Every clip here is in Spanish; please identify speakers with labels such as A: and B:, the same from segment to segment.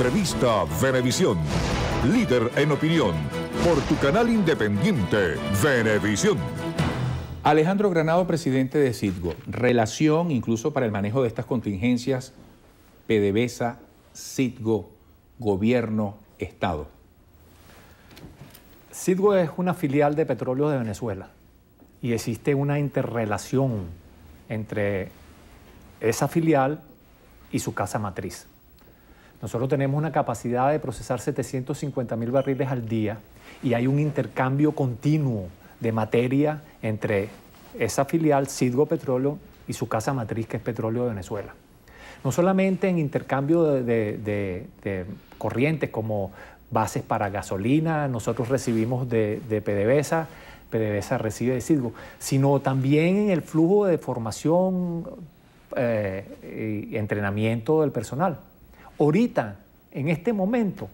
A: Entrevista Venevisión. Líder en opinión. Por tu canal independiente, Venevisión. Alejandro Granado, presidente de CITGO. Relación incluso para el manejo de estas contingencias, PDVSA, CITGO,
B: Gobierno, Estado. CITGO es una filial de petróleo de Venezuela y existe una interrelación entre esa filial y su casa matriz. Nosotros tenemos una capacidad de procesar 750 mil barriles al día y hay un intercambio continuo de materia entre esa filial Cidgo Petróleo y su casa matriz que es Petróleo de Venezuela. No solamente en intercambio de, corrientes como bases para gasolina, nosotros recibimos de, de PDVSA, PDVSA recibe de Cidgo, sino también en el flujo de formación eh, y entrenamiento del personal. Ahorita, en este momento,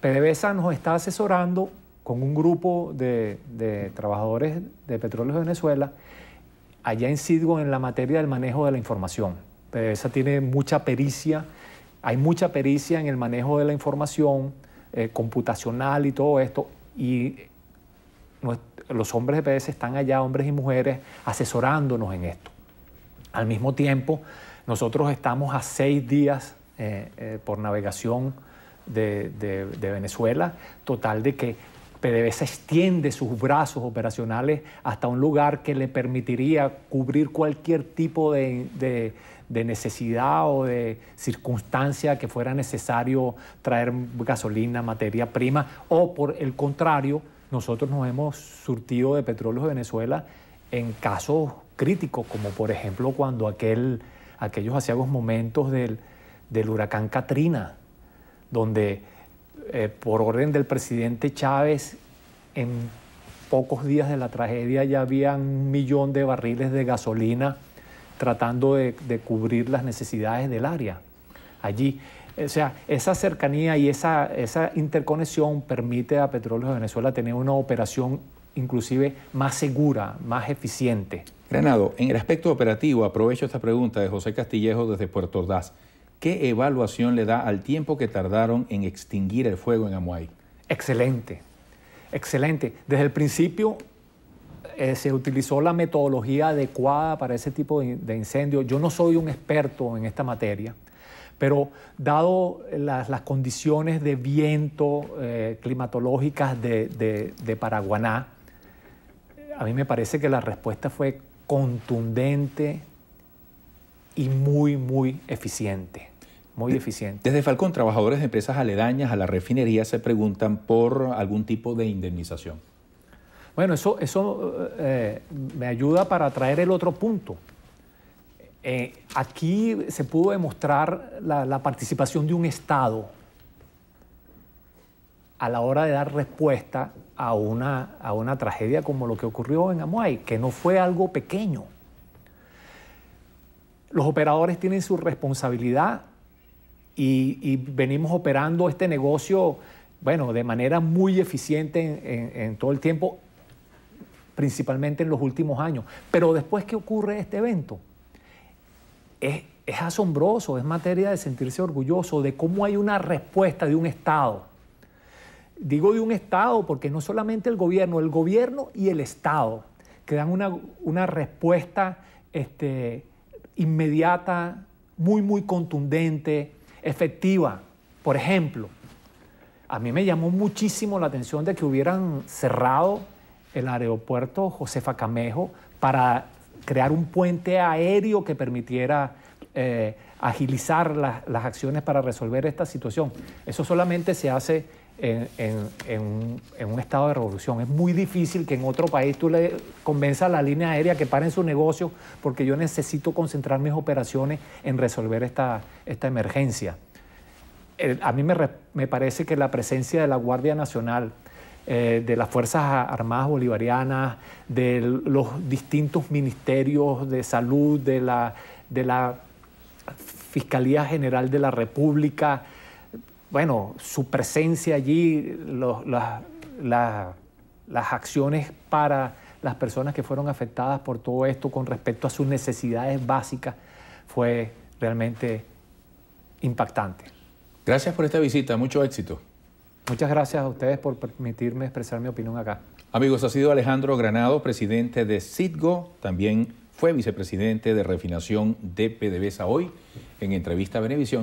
B: PDVSA nos está asesorando con un grupo de, trabajadores de petróleo de Venezuela allá en Sidgo en la materia del manejo de la información. PDVSA tiene mucha pericia, hay mucha pericia en el manejo de la información eh, computacional y todo esto, y los hombres de PDVSA están allá, hombres y mujeres, asesorándonos en esto. Al mismo tiempo, nosotros estamos a seis días eh, eh, por navegación de, Venezuela, total de que PDVSA extiende sus brazos operacionales hasta un lugar que le permitiría cubrir cualquier tipo de, necesidad o de circunstancia que fuera necesario traer gasolina, materia prima, o por el contrario, nosotros nos hemos surtido de petróleo de Venezuela en casos críticos, como por ejemplo cuando aquel, aquellos aciagos momentos del, del huracán Katrina, donde eh, por orden del presidente Chávez, en pocos días de la tragedia ya había un millón de barriles de gasolina tratando de, cubrir las necesidades del área allí. O sea, esa cercanía y esa, esa interconexión permite a Petróleos de Venezuela tener una operación inclusive más segura, más eficiente.
A: Granado, en el aspecto operativo, aprovecho esta pregunta de José Castillejo desde Puerto Ordaz. ¿Qué evaluación le da al tiempo que
B: tardaron en extinguir el fuego en Amuay? Excelente, excelente. Desde el principio eh, se utilizó la metodología adecuada para ese tipo de, incendios. incendio. Yo no soy un experto en esta materia, pero dado las, condiciones de viento eh, climatológicas de, de, Paraguaná, a mí me parece que la respuesta fue contundente y muy, muy eficiente eficiente.
A: Desde Falcón, trabajadores de empresas aledañas a la refinería se preguntan por algún tipo de indemnización.
B: Bueno, eso, eso eh, me ayuda para traer el otro punto. Eh, aquí se pudo demostrar la, participación de un Estado a la hora de dar respuesta a una, a una tragedia como lo que ocurrió en Amuay, que no fue algo pequeño. Los operadores tienen su responsabilidad y, venimos operando este negocio, bueno, de manera muy eficiente en, todo el tiempo, principalmente en los últimos años. Pero después que ocurre este evento, es, asombroso, es materia de sentirse orgulloso de cómo hay una respuesta de un Estado. Digo de un Estado porque no solamente el gobierno, el gobierno y el Estado, que dan una, respuesta este, inmediata, muy, muy contundente, efectiva. Por ejemplo, a mí me llamó muchísimo la atención de que hubieran cerrado el aeropuerto Josefa Camejo para crear un puente aéreo que permitiera eh, agilizar las acciones para resolver esta situación. Eso solamente se hace en, un, estado de revolución. Es muy difícil que en otro país tú le convenzas a la línea aérea que paren su negocio porque yo necesito concentrar mis operaciones en resolver esta, emergencia. a mí me, parece que la presencia de la Guardia Nacional, eh, de las Fuerzas Armadas Bolivarianas, de los distintos ministerios de salud, de la, de la Fiscalía General de la República, bueno, su presencia allí, las, acciones para las personas que fueron afectadas por todo esto con respecto a sus necesidades básicas fue realmente impactante. Gracias por esta visita, mucho éxito. Muchas gracias a ustedes por permitirme expresar mi opinión acá.
A: Amigos, ha sido Alejandro Granado, presidente de Citgo, también fue vicepresidente de Refinación de PDVSA hoy en entrevista a Benevisión.